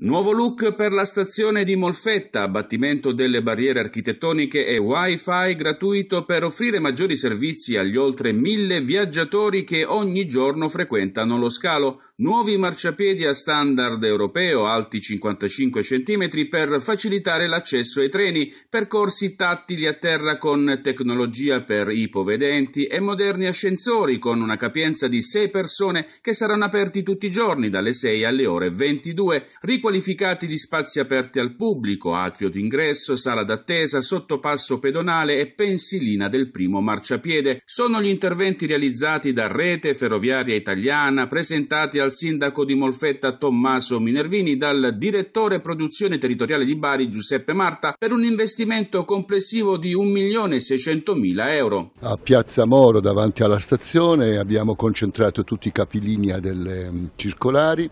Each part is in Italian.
Nuovo look per la stazione di Molfetta, abbattimento delle barriere architettoniche e wifi gratuito per offrire maggiori servizi agli oltre mille viaggiatori che ogni giorno frequentano lo scalo. Nuovi marciapiedi a standard europeo alti 55 cm per facilitare l'accesso ai treni, percorsi tattili a terra con tecnologia per ipovedenti e moderni ascensori con una capienza di 6 persone che saranno aperti tutti i giorni dalle 6 alle ore 22 qualificati gli spazi aperti al pubblico, atrio d'ingresso, sala d'attesa, sottopasso pedonale e pensilina del primo marciapiede. Sono gli interventi realizzati da Rete Ferroviaria Italiana, presentati al sindaco di Molfetta Tommaso Minervini dal direttore produzione territoriale di Bari Giuseppe Marta per un investimento complessivo di 1.600.000 euro. A Piazza Moro davanti alla stazione abbiamo concentrato tutti i capilinea delle mm, circolari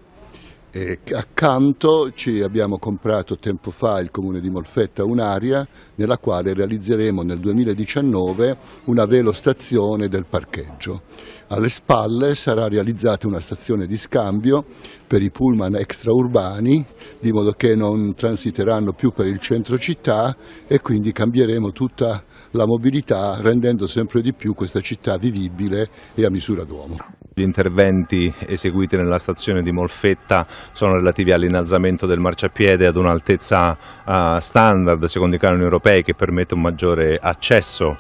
e accanto ci abbiamo comprato tempo fa il comune di Molfetta un'area nella quale realizzeremo nel 2019 una velostazione del parcheggio. Alle spalle sarà realizzata una stazione di scambio per i pullman extraurbani, di modo che non transiteranno più per il centro città e quindi cambieremo tutta la mobilità rendendo sempre di più questa città vivibile e a misura d'uomo. Gli interventi eseguiti nella stazione di Molfetta sono relativi all'innalzamento del marciapiede ad un'altezza uh, standard secondo i canoni europei che permette un maggiore accesso uh,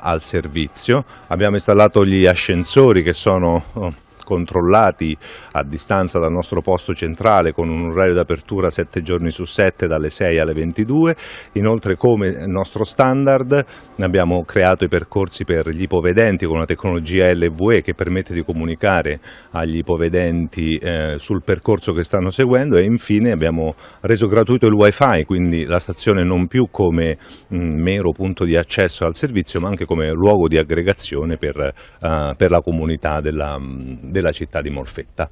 al servizio. Abbiamo installato gli ascensori che sono uh, controllati a distanza dal nostro posto centrale con un orario d'apertura 7 giorni su 7 dalle 6 alle 22, inoltre come nostro standard abbiamo creato i percorsi per gli ipovedenti con una tecnologia LVE che permette di comunicare agli ipovedenti eh, sul percorso che stanno seguendo e infine abbiamo reso gratuito il wifi, quindi la stazione non più come mh, mm, mero punto di accesso al servizio ma anche come luogo di aggregazione per, uh, per la comunità della, mm, della città di Morfetta.